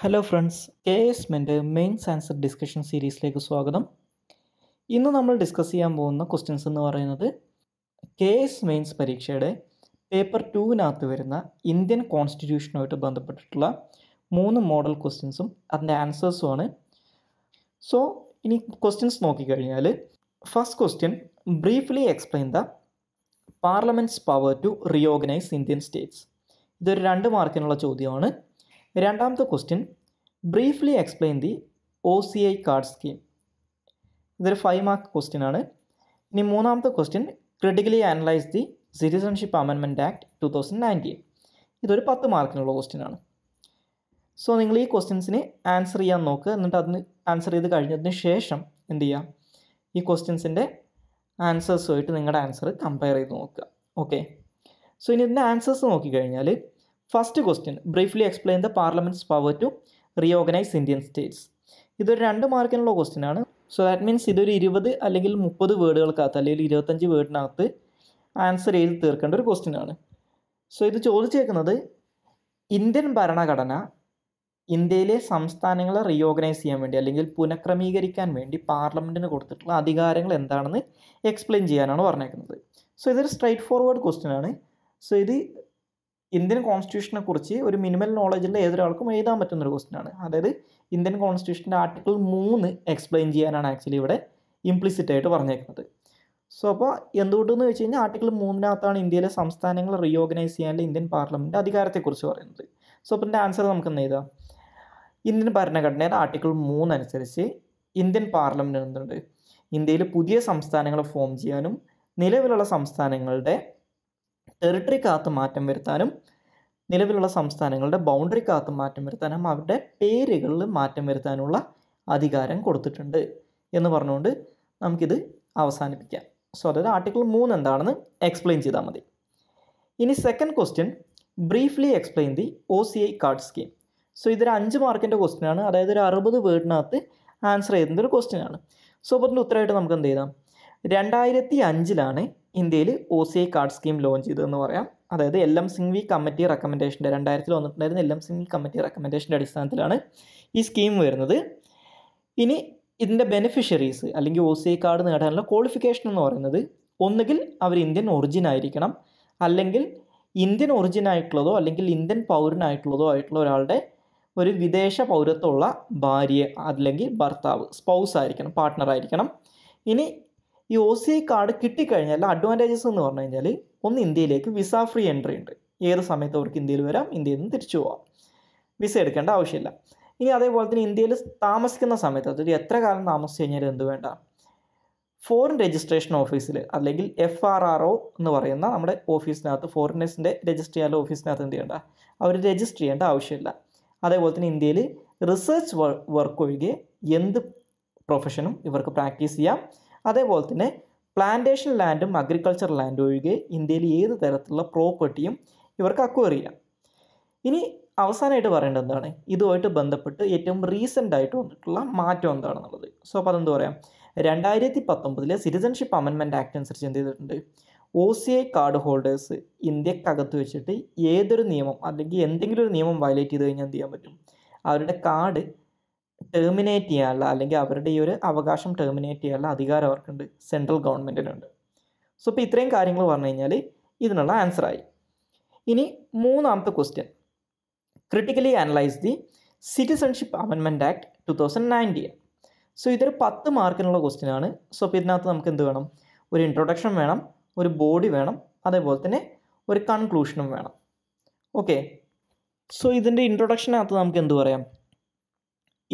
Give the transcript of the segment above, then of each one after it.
hello friends K S മെൻ്റ് mains answer discussion സീരീസിലേക്ക് സ്വാഗതം ഇന്ന് നമ്മൾ ഡിസ്കസ് ചെയ്യാൻ പോകുന്ന ക്വസ്റ്റ്യൻസ് എന്ന് പറയുന്നത് കെ എസ് മെയിൻസ് പരീക്ഷയുടെ പേപ്പർ ടുവിനകത്ത് വരുന്ന ഇന്ത്യൻ കോൺസ്റ്റിറ്റ്യൂഷനുമായിട്ട് ബന്ധപ്പെട്ടിട്ടുള്ള മൂന്ന് മോഡൽ ക്വസ്റ്റ്യൻസും അതിൻ്റെ ആൻസേഴ്സുമാണ് സോ ഇനി ക്വസ്റ്റ്യൻസ് നോക്കിക്കഴിഞ്ഞാൽ first question briefly explain the parliament's power to reorganise Indian states ഇതൊരു രണ്ട് മാർക്കിനുള്ള ചോദ്യമാണ് രണ്ടാമത്തെ question briefly explain the O C I card scheme ഇതൊരു ഫൈവ് മാർക്ക് ക്വസ്റ്റ്യൻ ആണ് ഇനി മൂന്നാമത്തെ question critically analyse the citizenship amendment act two thousand nineteen ഇതൊരു പത്ത് മാർക്കിനുള്ള ക്വസ്റ്റ്യൻ ആണ് സോ നിങ്ങൾ ഈ ക്വസ്റ്റ്യൻസിന് ആൻസർ ചെയ്യാൻ നോക്കുക എന്നിട്ട് അതിന് ആൻസർ ചെയ്ത് കഴിഞ്ഞതിന് ശേഷം എന്ത് ചെയ്യുക ഈ ക്വസ്റ്റ്യൻസിൻ്റെ ആൻസേഴ്സുമായിട്ട് നിങ്ങളുടെ ആൻസർ കമ്പയർ ചെയ്ത് നോക്കുക ഓക്കെ സോ ഇനി ഇതിൻ്റെ ആൻസേഴ്സ് നോക്കിക്കഴിഞ്ഞാൽ first question briefly explain the parliament's power to reorganise Indian states ഇതൊരു രണ്ട് മാർക്കിനുള്ള ക്വസ്റ്റ്യൻ ആണ് സോ ദാറ്റ് മീൻസ് ഇതൊരു ഇരുപത് അല്ലെങ്കിൽ മുപ്പത് വേർഡുകൾക്കകത്ത് അല്ലെങ്കിൽ ഇരുപത്തഞ്ച് വേർഡിനകത്ത് ആൻസർ ചെയ്ത് തീർക്കേണ്ട ഒരു ക്വസ്റ്റ്യൻ ആണ് സോ ഇത് ചോദിച്ചേക്കുന്നത് ഇന്ത്യൻ ഭരണഘടന ഇന്ത്യയിലെ സംസ്ഥാനങ്ങളെ റീഓർഗനൈസ് ചെയ്യാൻ വേണ്ടി അല്ലെങ്കിൽ പുനഃക്രമീകരിക്കാൻ വേണ്ടി പാർലമെൻറ്റിന് കൊടുത്തിട്ടുള്ള അധികാരങ്ങൾ എന്താണെന്ന് എക്സ്പ്ലെയിൻ ചെയ്യാനാണ് പറഞ്ഞേക്കുന്നത് സോ ഇതൊരു സ്ട്രൈറ്റ് ഫോർവേഡ് ക്വസ്റ്റ്യൻ ആണ് സോ ഇത് ഇന്ത്യൻ കോൺസ്റ്റിറ്റ്യൂഷനെ കുറിച്ച് ഒരു മിനിമൽ നോളജുള്ള ഏതൊരാൾക്കും എഴുതാൻ പറ്റുന്ന ഒരു ക്വസ്റ്റ്യൻ ആണ് അതായത് ഇന്ത്യൻ കോൺസ്റ്റിറ്റ്യൂഷൻ്റെ ആർട്ടിക്കിൾ മൂന്ന് എക്സ്പ്ലെയിൻ ചെയ്യാനാണ് ആക്ച്വലി ഇവിടെ ഇംപ്ലിസിറ്റ് ആയിട്ട് പറഞ്ഞേക്കുന്നത് സോ അപ്പോൾ എന്തുകൊണ്ടെന്ന് വെച്ച് കഴിഞ്ഞാൽ ആർട്ടിക്കിൾ മൂന്നിനകത്താണ് ഇന്ത്യയിലെ സംസ്ഥാനങ്ങൾ റീഓർഗനൈസ് ചെയ്യാനുള്ള ഇന്ത്യൻ പാർലമെൻറ്റ് അധികാരത്തെക്കുറിച്ച് പറയുന്നത് സോ അപ്പം എൻ്റെ ആൻസർ നമുക്ക് എന്ത് ചെയ്താൽ ഇന്ത്യൻ ഭരണഘടനയുടെ ആർട്ടിക്കിൾ മൂന്ന് അനുസരിച്ച് ഇന്ത്യൻ പാർലമെൻറ്റ് എന്തുണ്ട് ഇന്ത്യയിൽ പുതിയ സംസ്ഥാനങ്ങളെ ഫോം ചെയ്യാനും നിലവിലുള്ള സംസ്ഥാനങ്ങളുടെ കാത്ത് മാറ്റം വരുത്താനും നിലവിലുള്ള സംസ്ഥാനങ്ങളുടെ കാത്ത് മാറ്റം വരുത്താനും അവരുടെ പേരുകളിൽ മാറ്റം വരുത്താനുള്ള അധികാരം കൊടുത്തിട്ടുണ്ട് എന്ന് പറഞ്ഞുകൊണ്ട് നമുക്കിത് അവസാനിപ്പിക്കാം സോ അതായത് ആർട്ടിക്കിൾ മൂന്ന് എന്താണെന്ന് എക്സ്പ്ലെയിൻ ചെയ്താൽ മതി ഇനി second question briefly explain the O C I card scheme so ഇതൊരു അഞ്ച് മാർക്കിൻ്റെ ക്വസ്റ്റ്യൻ ആണ് അതായത് ഒരു അറുപത് വേർഡിനകത്ത് ആൻസർ ചെയ്തതിൻ്റെ ഒരു ക്വസ്റ്റ്യൻ ആണ് സോ അപ്പോൾ ഉത്തരമായിട്ട് നമുക്ക് എന്ത് ചെയ്താം രണ്ടായിരത്തി അഞ്ചിലാണ് ഇന്ത്യയിൽ O C I card scheme launch ചെയ്തതെന്ന് പറയാം അതായത് എൽ എം സിംഗ്വി കമ്മിറ്റി റെക്കമെൻഡേഷൻ്റെ രണ്ടായിരത്തിൽ വന്നിട്ടുണ്ടായിരുന്ന എൽ എം സിംഗ്വി കമ്മിറ്റി റെക്കമെൻഡേഷൻ്റെ അടിസ്ഥാനത്തിലാണ് ഈ സ്കീം വരുന്നത് ഇനി ഇതിൻ്റെ ബെനിഫിഷ്യറീസ് അല്ലെങ്കിൽ ഒ സി ഐ കാർഡ് നേടാനുള്ള ക്വാളിഫിക്കേഷൻ എന്ന് പറയുന്നത് ഒന്നുകിൽ അവർ ഇന്ത്യൻ ഒറിജിൻ ആയിരിക്കണം അല്ലെങ്കിൽ ഇന്ത്യൻ ഒറിജിൻ ആയിട്ടുള്ളതോ അല്ലെങ്കിൽ ഇന്ത്യൻ പൗരനായിട്ടുള്ളതോ ആയിട്ടുള്ള ഒരാളുടെ ഒരു വിദേശ പൗരത്വമുള്ള ഭാര്യ അല്ലെങ്കിൽ ഭർത്താവ് സ്പൗസ് ആയിരിക്കണം പാർട്ട്ണർ ആയിരിക്കണം ഇനി ഈ ഒ സി ഐ കാർഡ് കിട്ടിക്കഴിഞ്ഞാൽ അഡ്വാൻറ്റേജസ് എന്ന് പറഞ്ഞു കഴിഞ്ഞാൽ ഒന്ന് ഇന്ത്യയിലേക്ക് വിസ ഫ്രീ എൻട്രി ഉണ്ട് ഏത് സമയത്ത് അവർക്ക് ഇന്ത്യയിൽ വരാം ഇന്ത്യയിൽ നിന്ന് തിരിച്ചു പോവാം വിസ എടുക്കേണ്ട ആവശ്യമില്ല ഇനി അതേപോലെ തന്നെ ഇന്ത്യയിൽ താമസിക്കുന്ന സമയത്ത് അതായത് എത്ര കാലം താമസിച്ച് കഴിഞ്ഞാൽ എന്ത് വേണ്ട ഫോറിൻ രജിസ്ട്രേഷൻ ഓഫീസിൽ അല്ലെങ്കിൽ എഫ് ആർ ആർ ഒ എന്ന് പറയുന്ന നമ്മുടെ ഓഫീസിനകത്ത് ഫോറിനേഴ്സിൻ്റെ രജിസ്റ്റർ ചെയ്യാനുള്ള ഓഫീസിനകത്ത് എന്ത് ചെയ്യേണ്ട അവർ രജിസ്റ്റർ ചെയ്യേണ്ട ആവശ്യമില്ല അതേപോലെ തന്നെ ഇന്ത്യയിൽ റിസർച്ച് വർക്ക് ഒഴികെ എന്ത് പ്രൊഫഷനും ഇവർക്ക് പ്രാക്ടീസ് ചെയ്യാം അതേപോലെ തന്നെ പ്ലാന്റേഷൻ ലാൻഡും അഗ്രികൾച്ചർ ലാൻഡും ഒഴികെ ഇന്ത്യയിൽ ഏത് തരത്തിലുള്ള പ്രോപ്പർട്ടിയും ഇവർക്ക് അക്വയർ ചെയ്യാം ഇനി അവസാനമായിട്ട് പറയേണ്ടത് എന്താണ് ഇതുമായിട്ട് ബന്ധപ്പെട്ട് ഏറ്റവും റീസെൻ്റ് ആയിട്ട് വന്നിട്ടുള്ള മാറ്റം എന്താണെന്നുള്ളത് സോ അപ്പോൾ അതെന്ത് പറയാം രണ്ടായിരത്തി പത്തൊമ്പതിലെ സിറ്റിസൺഷിപ്പ് അമെൻമെൻ്റ് ആക്ട് അനുസരിച്ച് എന്ത് ചെയ്തിട്ടുണ്ട് O C I card holders ഇന്ത്യക്കകത്ത് വെച്ചിട്ട് ഏതൊരു നിയമം അല്ലെങ്കിൽ എന്തെങ്കിലും ഒരു നിയമം വയലേറ്റ് ചെയ്ത് കഴിഞ്ഞാൽ എന്ത് ചെയ്യാൻ പറ്റും അവരുടെ കാർഡ് ടെർമിനേറ്റ് ചെയ്യാനുള്ള അല്ലെങ്കിൽ അവരുടെ ഈ ഒരു അവകാശം ടെർമിനേറ്റ് ചെയ്യാനുള്ള അധികാരം അവർക്കുണ്ട് സെൻട്രൽ ഗവൺമെൻറ്റിനുണ്ട് സോ ഇപ്പോൾ ഇത്രയും കാര്യങ്ങൾ പറഞ്ഞു കഴിഞ്ഞാൽ ഇതിനുള്ള ആൻസറായി ഇനി മൂന്നാമത്തെ question critically analyse the citizenship amendment act two thousand nineteen so ഇതൊരു പത്ത് മാർക്കിനുള്ള ക്വസ്റ്റ്യൻ ആണ് സോ അപ്പോൾ ഇതിനകത്ത് നമുക്ക് എന്ത് വേണം ഒരു ഇൻട്രൊഡക്ഷൻ വേണം ഒരു ബോഡി വേണം അതേപോലെ തന്നെ ഒരു കൺക്ലൂഷനും വേണം ഓക്കെ സോ ഇതിൻ്റെ ഇൻട്രൊഡക്ഷനകത്ത് നമുക്ക് എന്ത് പറയാം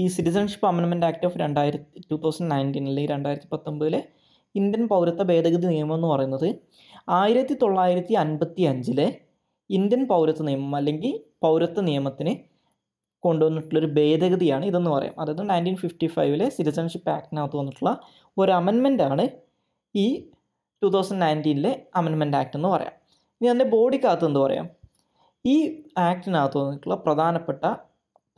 ഈ സിറ്റിസൺഷിപ്പ് അമെൻമെൻറ്റ് ആക്ട് ഓഫ് രണ്ടായിരത്തി ടു തൗസൻഡ് നയൻറ്റീൻ അല്ലെങ്കിൽ രണ്ടായിരത്തി പത്തൊമ്പതിലെ ഇന്ത്യൻ പൗരത്വ ഭേദഗതി നിയമം എന്ന് പറയുന്നത് ആയിരത്തി തൊള്ളായിരത്തി അൻപത്തി അഞ്ചിലെ ഇന്ത്യൻ പൗരത്വ നിയമം അല്ലെങ്കിൽ പൗരത്വ നിയമത്തിന് കൊണ്ടുവന്നിട്ടുള്ളൊരു ഭേദഗതിയാണ് ഇതെന്ന് പറയാം അതായത് നയൻറ്റീൻ ഫിഫ്റ്റി ഫൈവിലെ സിറ്റിസൺഷിപ്പ് ആക്ടിനകത്ത് വന്നിട്ടുള്ള ഒരു അമെൻമെൻ്റാണ് ഈ ടു തൗസൻഡ് നയൻറ്റീനിലെ അമെൻമെൻറ്റ് ആക്ട് എന്ന് പറയാം ഇനി അതിൻ്റെ ബോഡിക്കകത്ത് എന്ത് പറയാം ഈ ആക്ടിനകത്ത് വന്നിട്ടുള്ള പ്രധാനപ്പെട്ട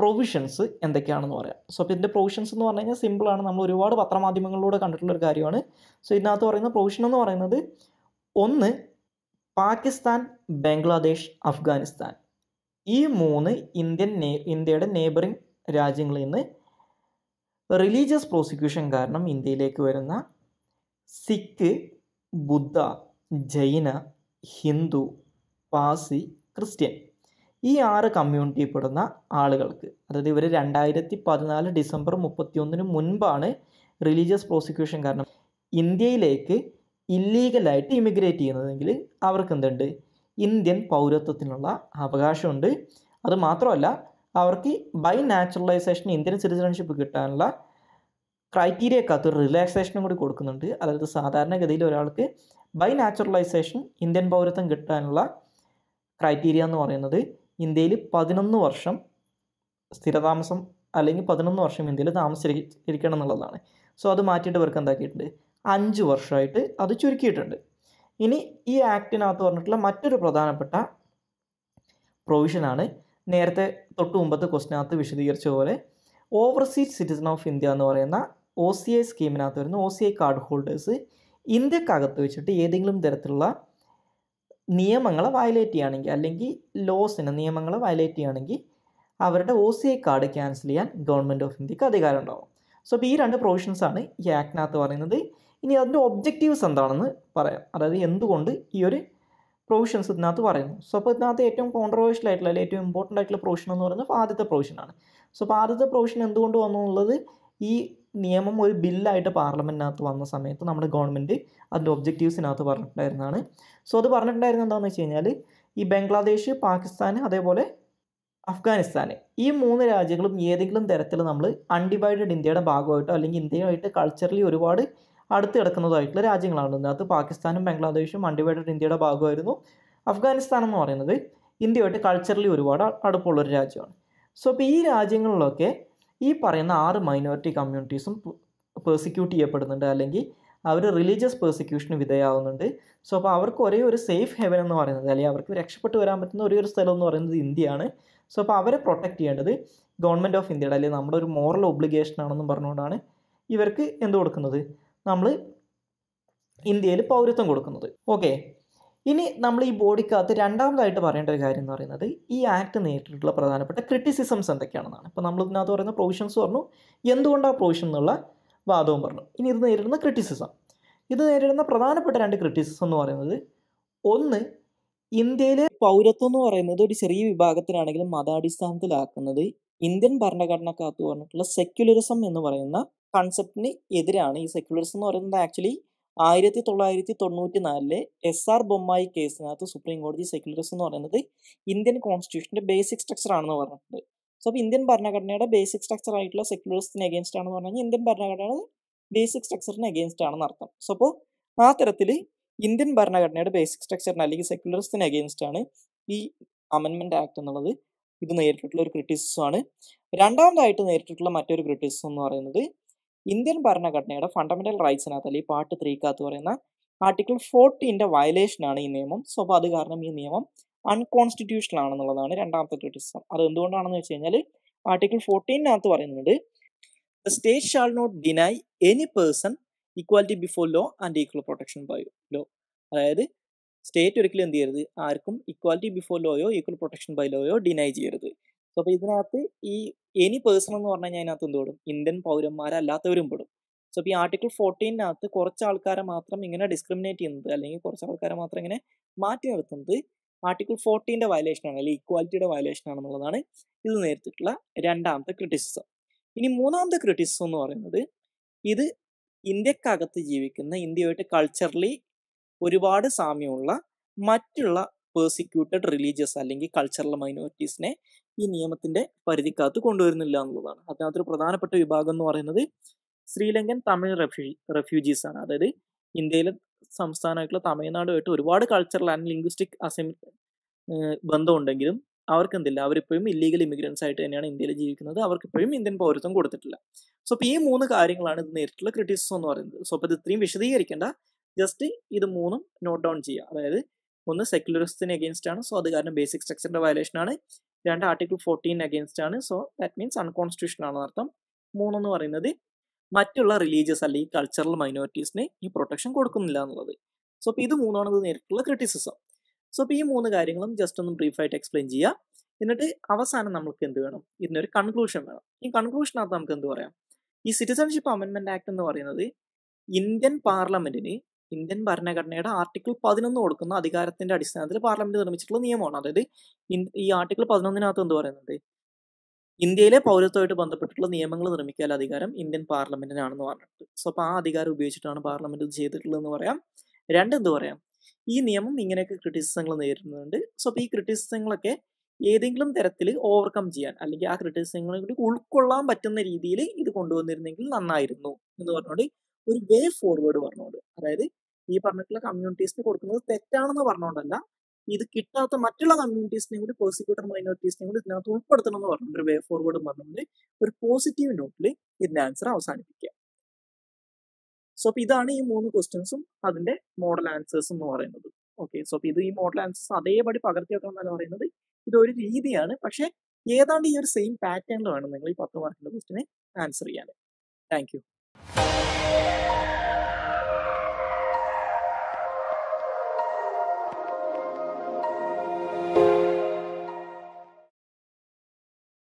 പ്രൊവിഷൻസ് എന്തൊക്കെയാണെന്ന് പറയാം സോ അപ്പോൾ ഇതിൻ്റെ പ്രൊവിഷൻസ് എന്ന് പറഞ്ഞു കഴിഞ്ഞാൽ സിമ്പിളാണ് നമ്മൾ ഒരുപാട് പത്രമാധ്യമങ്ങളിലൂടെ കണ്ടിട്ടുള്ള ഒരു കാര്യമാണ് സോ ഇതിനകത്ത് പറയുന്ന പ്രൊവിഷൻ എന്ന് പറയുന്നത് ഒന്ന് പാകിസ്ഥാൻ ബംഗ്ലാദേശ് അഫ്ഗാനിസ്ഥാൻ ഈ മൂന്ന് ഇന്ത്യൻ നേ ഇന്ത്യയുടെ നെയ്ബറിംഗ് രാജ്യങ്ങളിൽ നിന്ന് റിലീജിയസ് പ്രോസിക്യൂഷൻ കാരണം ഇന്ത്യയിലേക്ക് വരുന്ന സിഖ് ബുദ്ധ ജൈന ഹിന്ദു പാസി ക്രിസ്ത്യൻ ഈ ആറ് കമ്മ്യൂണിറ്റിയിൽപ്പെടുന്ന ആളുകൾക്ക് അതായത് ഇവർ രണ്ടായിരത്തി പതിനാല് ഡിസംബർ മുപ്പത്തിയൊന്നിന് മുൻപാണ് റിലീജിയസ് പ്രോസിക്യൂഷൻ കാരണം ഇന്ത്യയിലേക്ക് ഇല്ലീഗലായിട്ട് ഇമിഗ്രേറ്റ് ചെയ്യുന്നതെങ്കിൽ അവർക്ക് എന്തുണ്ട് ഇന്ത്യൻ പൗരത്വത്തിനുള്ള അവകാശമുണ്ട് അത് മാത്രമല്ല അവർക്ക് ബൈ നാച്ചുറലൈസേഷൻ ഇന്ത്യൻ സിറ്റിസൺഷിപ്പ് കിട്ടാനുള്ള ക്രൈറ്റീരിയക്കകത്ത് ഒരു റിലാക്സേഷനും കൂടി കൊടുക്കുന്നുണ്ട് അതായത് സാധാരണഗതിയിൽ ഒരാൾക്ക് ബൈ നാച്ചുറലൈസേഷൻ ഇന്ത്യൻ പൗരത്വം കിട്ടാനുള്ള ക്രൈറ്റീരിയ എന്ന് പറയുന്നത് ഇന്ത്യയിൽ പതിനൊന്ന് വർഷം സ്ഥിരതാമസം അല്ലെങ്കിൽ പതിനൊന്ന് വർഷം ഇന്ത്യയിൽ താമസിച്ചിരിക്കണം എന്നുള്ളതാണ് സോ അത് മാറ്റിയിട്ട് ഇവർക്ക് എന്താക്കിയിട്ടുണ്ട് അഞ്ച് വർഷമായിട്ട് അത് ചുരുക്കിയിട്ടുണ്ട് ഇനി ഈ ആക്ടിനകത്ത് പറഞ്ഞിട്ടുള്ള മറ്റൊരു പ്രധാനപ്പെട്ട പ്രൊവിഷനാണ് നേരത്തെ തൊട്ട് മുമ്പത്തെ ക്വസ്റ്റിനകത്ത് വിശദീകരിച്ച പോലെ ഓവർസീസ് സിറ്റിസൺ ഓഫ് ഇന്ത്യ എന്ന് പറയുന്ന ഒ സി ഐ സ്കീമിനകത്ത് വരുന്ന O C I card holders ഇന്ത്യക്കകത്ത് വെച്ചിട്ട് ഏതെങ്കിലും തരത്തിലുള്ള നിയമങ്ങളെ വയലേറ്റ് ചെയ്യുകയാണെങ്കിൽ അല്ലെങ്കിൽ ലോസിന് നിയമങ്ങളെ വയലേറ്റ് ചെയ്യുകയാണെങ്കിൽ അവരുടെ O C I card cancel ചെയ്യാൻ ഗവൺമെൻറ് ഓഫ് ഇന്ത്യക്ക് അധികാരം ഉണ്ടാവും സോ അപ്പോൾ ഈ രണ്ട് പ്രൊവിഷൻസ് ആണ് ഈ ആക്ടിനകത്ത് പറയുന്നത് ഇനി അതിൻ്റെ ഒബ്ജക്റ്റീവ്സ് എന്താണെന്ന് പറയാം അതായത് എന്തുകൊണ്ട് ഈ ഒരു പ്രൊവിഷൻസ് ഇതിനകത്ത് പറയുന്നു സോ അപ്പോൾ ഇതിനകത്ത് ഏറ്റവും കോൺട്രവേഴ്ഷ്യൽ ആയിട്ടുള്ള അല്ലെങ്കിൽ ഏറ്റവും ഇമ്പോർട്ടൻ്റ് ആയിട്ടുള്ള പ്രൊവിഷൻ എന്ന് പറയുന്നത് ആദ്യത്തെ പ്രൊവിഷനാണ് സോ അപ്പോൾ ആദ്യത്തെ പ്രൊവിഷൻ എന്തുകൊണ്ട് വന്നു എന്നുള്ളത് ഈ നിയമം ഒരു ബില്ലായിട്ട് പാർലമെൻറ്റിനകത്ത് വന്ന സമയത്ത് നമ്മുടെ ഗവൺമെൻറ് അതിൻ്റെ ഒബ്ജക്റ്റീവ്സിനകത്ത് പറഞ്ഞിട്ടുണ്ടായിരുന്നതാണ് സോ അത് പറഞ്ഞിട്ടുണ്ടായിരുന്നത് എന്താണെന്ന് വെച്ച് കഴിഞ്ഞാൽ ഈ ബംഗ്ലാദേശ് പാകിസ്ഥാൻ അതേപോലെ അഫ്ഗാനിസ്ഥാൻ ഈ മൂന്ന് രാജ്യങ്ങളും ഏതെങ്കിലും തരത്തിൽ നമ്മൾ അൺഡിവൈഡഡ് ഇന്ത്യയുടെ ഭാഗമായിട്ടോ അല്ലെങ്കിൽ ഇന്ത്യയുമായിട്ട് കൾച്ചറലി ഒരുപാട് അടുത്ത് കിടക്കുന്നതായിട്ടുള്ള രാജ്യങ്ങളാണ് അത് പാകിസ്ഥാനും ബംഗ്ലാദേശും അൺഡിവൈഡഡ് ഇന്ത്യയുടെ ഭാഗമായിരുന്നു അഫ്ഗാനിസ്ഥാൻ എന്ന് പറയുന്നത് ഇന്ത്യയുമായിട്ട് കൾച്ചറലി ഒരുപാട് അടുപ്പമുള്ളൊരു രാജ്യമാണ് സോ അപ്പോൾ ഈ രാജ്യങ്ങളിലൊക്കെ ഈ പറയുന്ന ആറ് മൈനോറിറ്റി കമ്മ്യൂണിറ്റീസും പേഴ്സിക്യൂട്ട് ചെയ്യപ്പെടുന്നുണ്ട് അല്ലെങ്കിൽ അവർ റിലീജിയസ് പേഴ്സിക്യൂഷന് വിധേയാവുന്നുണ്ട് സോ അപ്പോൾ അവർക്ക് ഒരേ ഒരു സേഫ് ഹെവൻ എന്ന് പറയുന്നത് അല്ലെങ്കിൽ അവർക്ക് രക്ഷപ്പെട്ട് വരാൻ പറ്റുന്ന ഒരേ ഒരു സ്ഥലം എന്ന് പറയുന്നത് ഇന്ത്യയാണ് സോ അപ്പോൾ അവരെ പ്രൊട്ടക്റ്റ് ചെയ്യേണ്ടത് ഗവൺമെൻറ് ഓഫ് ഇന്ത്യയുടെ അല്ലെങ്കിൽ നമ്മുടെ ഒരു മോറൽ ഒബ്ലിഗേഷൻ ആണെന്നും പറഞ്ഞുകൊണ്ടാണ് ഇവർക്ക് എന്ത് കൊടുക്കുന്നത് നമ്മൾ ഇന്ത്യയിൽ പൗരത്വം കൊടുക്കുന്നത് ഓക്കെ ഇനി നമ്മൾ ഈ ബോഡിക്കകത്ത് രണ്ടാമതായിട്ട് പറയേണ്ട ഒരു കാര്യം എന്ന് പറയുന്നത് ഈ ആക്ട് നേരിട്ടിട്ടുള്ള പ്രധാനപ്പെട്ട ക്രിറ്റിസിസംസ് എന്തൊക്കെയാണെന്നാണ് ഇപ്പോൾ നമ്മൾ ഇതിനകത്ത് പറയുന്ന പ്രൊവിഷൻസ് പറഞ്ഞു എന്തുകൊണ്ടാണ് പ്രൊവിഷൻ എന്നുള്ള വാദവും പറഞ്ഞു ഇനി ഇത് നേരിടുന്ന ക്രിറ്റിസിസം ഇത് നേരിടുന്ന പ്രധാനപ്പെട്ട രണ്ട് ക്രിറ്റിസിസം എന്ന് പറയുന്നത് ഒന്ന് ഇന്ത്യയിലെ പൗരത്വം എന്ന് പറയുന്നത് ഒരു ചെറിയ വിഭാഗത്തിനാണെങ്കിലും മതാടിസ്ഥാനത്തിലാക്കുന്നത് ഇന്ത്യൻ ഭരണഘടനക്കകത്ത് പറഞ്ഞിട്ടുള്ള സെക്യുലറിസം എന്ന് പറയുന്ന കൺസെപ്റ്റിന് എതിരാണ് ഈ സെക്യുലറിസം എന്ന് പറയുന്നത് ആക്ച്വലി ആയിരത്തി തൊള്ളായിരത്തി തൊണ്ണൂറ്റി നാലിലെ എസ് ആർ ബൊമ്മായി കേസിനകത്ത് സുപ്രീം കോടതി സെക്യുലറിസം എന്ന് പറയുന്നത് ഇന്ത്യൻ കോൺസ്റ്റിറ്റ്യൂഷന്റെ ബേസിക് സ്ട്രക്ചർ ആണെന്ന് പറഞ്ഞിട്ടുണ്ട് സോ അപ്പോൾ ഇന്ത്യൻ ഭരണഘടനയുടെ ബേസിക് സ്ട്രക്ചർ ആയിട്ടുള്ള സെക്യുലറിസത്തിന് എഗേൻസ്റ്റ് ആണെന്ന് പറഞ്ഞാൽ ഇന്ത്യൻ ഭരണഘടനയുടെ ബേസിക് സ്ട്രക്ചറിന് എഗേൻസ്റ്റ് ആണെന്ന് അർത്ഥം സോ അപ്പോൾ ആ തരത്തിൽ ഇന്ത്യൻ ഭരണഘടനയുടെ ബേസിക് സ്ട്രക്ചറിന് അല്ലെങ്കിൽ സെക്യുലറിസത്തിന് എഗേൻസ്റ്റ് ആണ് ഈ അമെൻമെന്റ് ആക്ട് എന്നുള്ളത് ഇത് നേരിട്ടിട്ടുള്ള ഒരു ആണ് രണ്ടാമതായിട്ട് നേരിട്ടിട്ടുള്ള മറ്റൊരു ക്രിറ്റിസിസം എന്ന് പറയുന്നത് ഇന്ത്യൻ ഭരണഘടനയുടെ ഫണ്ടമെന്റൽ റൈറ്റ്സിനകത്ത് അല്ലെങ്കിൽ പാർട്ട് ത്രീക്കകത്ത് പറയുന്ന ആർട്ടിക്കിൾ ഫോർട്ടീൻ്റെ വയലേഷനാണ് ഈ നിയമം സോ അപ്പോൾ അത് കാരണം ഈ നിയമം അൺകോൺസ്റ്റിറ്റ്യൂഷണൽ ആണെന്നുള്ളതാണ് രണ്ടാമത്തെ ക്രിറ്റിസം അത് എന്തുകൊണ്ടാണെന്ന് വെച്ച് കഴിഞ്ഞാൽ ആർട്ടിക്കിൾ ഫോർട്ടീനകത്ത് പറയുന്നത് the state shall not deny any person equality before law and equal protection by law അതായത് സ്റ്റേറ്റ് ഒരിക്കലും എന്ത് ചെയ്യരുത് ആർക്കും ഇക്വാലിറ്റി ബിഫോർ ലോയോ ഈക്വൽ പ്രൊട്ടക്ഷൻ ബൈ ലോയോ ഡിനൈ ചെയ്യരുത് അപ്പോൾ ഇതിനകത്ത് ഈ എനി പേഴ്സൺ എന്ന് പറഞ്ഞു കഴിഞ്ഞാൽ അതിനകത്ത് എന്തോടും ഇന്ത്യൻ പൗരന്മാരല്ലാത്തവരും പെടും സോ ഈ ആർട്ടിക്കിൾ ഫോർട്ടീനകത്ത് കുറച്ച് ആൾക്കാരെ മാത്രം ഇങ്ങനെ ഡിസ്ക്രിമിനേറ്റ് ചെയ്യുന്നത് അല്ലെങ്കിൽ കുറച്ച് ആൾക്കാരെ മാത്രം ഇങ്ങനെ മാറ്റി നിർത്തുന്നത് ആർട്ടിക്കിൾ ഫോർട്ടീൻ്റെ ആണ് അല്ലെങ്കിൽ ഈക്വാലിറ്റിയുടെ വയലേഷൻ ആണെന്നുള്ളതാണ് ഇത് നേരിട്ടുള്ള രണ്ടാമത്തെ ക്രിറ്റിസിസം ഇനി മൂന്നാമത്തെ ക്രിറ്റിസിസം എന്ന് പറയുന്നത് ഇത് ഇന്ത്യക്കകത്ത് ജീവിക്കുന്ന ഇന്ത്യയുമായിട്ട് കൾച്ചറലി ഒരുപാട് സാമ്യമുള്ള മറ്റുള്ള പേഴ്സിക്യൂട്ടഡ് റിലീജിയസ് അല്ലെങ്കിൽ കൾച്ചറൽ മൈനോറിറ്റീസിനെ ഈ നിയമത്തിന്റെ പരിധിക്കകത്ത് കൊണ്ടുവരുന്നില്ല എന്നുള്ളതാണ് ഒരു പ്രധാനപ്പെട്ട വിഭാഗം എന്ന് പറയുന്നത് ശ്രീലങ്കൻ തമിഴ് റെഫ്യൂ റെഫ്യൂജീസ് ആണ് അതായത് ഇന്ത്യയിലെ സംസ്ഥാനമായിട്ടുള്ള തമിഴ്നാടുമായിട്ട് ഒരുപാട് കൾച്ചറൽ ആൻഡ് ലിംഗ്വിസ്റ്റിക് അസൈൻ ബന്ധമുണ്ടെങ്കിലും അവർക്ക് എന്തില്ല അവരിപ്പോഴും ഇല്ലീഗൽ ഇമിഗ്രൻസ് ആയിട്ട് തന്നെയാണ് ഇന്ത്യയിൽ ജീവിക്കുന്നത് അവർക്ക് ഇപ്പോഴും ഇന്ത്യൻ പൗരത്വം കൊടുത്തിട്ടില്ല സോ അപ്പോൾ ഈ മൂന്ന് കാര്യങ്ങളാണ് ഇത് നേരിട്ടുള്ള ക്രിറ്റിസിസം എന്ന് പറയുന്നത് സോ അപ്പോൾ ഇത് ഇത്രയും വിശദീകരിക്കേണ്ട ജസ്റ്റ് ഇത് മൂന്നും നോട്ട് ഡൗൺ ചെയ്യുക അതായത് ഒന്ന് സെക്യുലറിസത്തിന് എഗെയിൻസ്റ്റ് ആണ് സോ അത് കാരണം ബേസിക് സ്ട്രക്ചറിന്റെ വയലേഷൻ ആണ് രണ്ട് ആർട്ടിക്കിൾ ഫോർട്ടീൻ അഗേൻസ്റ്റ് ആണ് സോ ദാറ്റ് മീൻസ് അൺകോൺസ്റ്റിറ്റ്യൂഷൻ ആണെന്ന് അർത്ഥം മൂന്നെന്ന് പറയുന്നത് മറ്റുള്ള റിലീജിയസ് അല്ലെങ്കിൽ കൾച്ചറൽ മൈനോറിറ്റീസിന് ഈ പ്രൊട്ടക്ഷൻ കൊടുക്കുന്നില്ല എന്നുള്ളത് സോ അപ്പോൾ ഇത് മൂന്നാണ് നേരിട്ടുള്ള ക്രിറ്റിസിസം സോ അപ്പോൾ ഈ മൂന്ന് കാര്യങ്ങളും ജസ്റ്റ് ഒന്ന് ബ്രീഫായിട്ട് എക്സ്പ്ലെയിൻ ചെയ്യാം എന്നിട്ട് അവസാനം നമുക്ക് എന്ത് വേണം ഇതിനൊരു കൺക്ലൂഷൻ വേണം ഈ കൺക്ലൂഷനകത്ത് നമുക്ക് എന്ത് പറയാം ഈ സിറ്റിസൺഷിപ്പ് അമെൻമെന്റ് ആക്ട് എന്ന് പറയുന്നത് ഇന്ത്യൻ പാർലമെന്റിന് ഇന്ത്യൻ ഭരണഘടനയുടെ ആർട്ടിക്കിൾ പതിനൊന്ന് കൊടുക്കുന്ന അധികാരത്തിന്റെ അടിസ്ഥാനത്തിൽ പാർലമെന്റ് നിർമ്മിച്ചിട്ടുള്ള നിയമമാണ് അതായത് ഈ ആർട്ടിക്കിൾ പതിനൊന്നിനകത്ത് എന്ത് പറയുന്നത് ഇന്ത്യയിലെ പൗരത്വമായിട്ട് ബന്ധപ്പെട്ടിട്ടുള്ള നിയമങ്ങൾ നിർമ്മിക്കാൻ അധികാരം ഇന്ത്യൻ പാർലമെന്റിനാണെന്ന് പറഞ്ഞിട്ട് സോ അപ്പോൾ ആ അധികാരം ഉപയോഗിച്ചിട്ടാണ് പാർലമെന്റ് ഇത് ചെയ്തിട്ടുള്ളതെന്ന് പറയാം രണ്ട് എന്ത് പറയാം ഈ നിയമം ഇങ്ങനെയൊക്കെ ക്രിറ്റിസിസങ്ങൾ നേരിടുന്നുണ്ട് സോ അപ്പൊ ഈ ക്രിറ്റിസിസങ്ങളൊക്കെ ഏതെങ്കിലും തരത്തിൽ ഓവർകം ചെയ്യാൻ അല്ലെങ്കിൽ ആ ക്രിറ്റിസിസങ്ങളെ കൂടി ഉൾക്കൊള്ളാൻ പറ്റുന്ന രീതിയിൽ ഇത് കൊണ്ടുവന്നിരുന്നെങ്കിൽ നന്നായിരുന്നു എന്ന് പറഞ്ഞുകൊണ്ട് ഒരു വേ ഫോർവേഡ് പറഞ്ഞുകൊണ്ട് അതായത് ഈ പറഞ്ഞിട്ടുള്ള കമ്മ്യൂണിറ്റീസിന് കൊടുക്കുന്നത് തെറ്റാണെന്ന് പറഞ്ഞുകൊണ്ടല്ല ഇത് കിട്ടാത്ത മറ്റുള്ള കമ്മ്യൂണിറ്റീസിനെയും കൂടി പ്രോസിക്യൂട്ടർ മൈനോറിറ്റീസിനെയും കൂടി ഇതിനകത്ത് ഉൾപ്പെടുത്തണം എന്ന് പറഞ്ഞിട്ട് ഒരു വേ ഫോർവേഡ് പറഞ്ഞുകൊണ്ട് ഒരു പോസിറ്റീവ് നോട്ടിൽ ഇതിന്റെ ആൻസർ അവസാനിപ്പിക്കുക സോ അപ്പൊ ഇതാണ് ഈ മൂന്ന് ക്വസ്റ്റ്യൻസും അതിന്റെ മോഡൽ ആൻസേഴ്സ് എന്ന് പറയുന്നത് ഓക്കെ സോ അപ്പൊ ഇത് ഈ മോഡൽ ആൻസേഴ്സ് അതേപടി പകർത്തി വെക്കണം എന്നാണ് പറയുന്നത് ഇത് ഒരു രീതിയാണ് പക്ഷേ ഏതാണ്ട് ഈ ഒരു സെയിം പാറ്റേണിൽ വേണം നിങ്ങൾ ഈ പത്ത് മാർക്കിന്റെ ക്വസ്റ്റിനെ ആൻസർ ചെയ്യാൻ താങ്ക് യു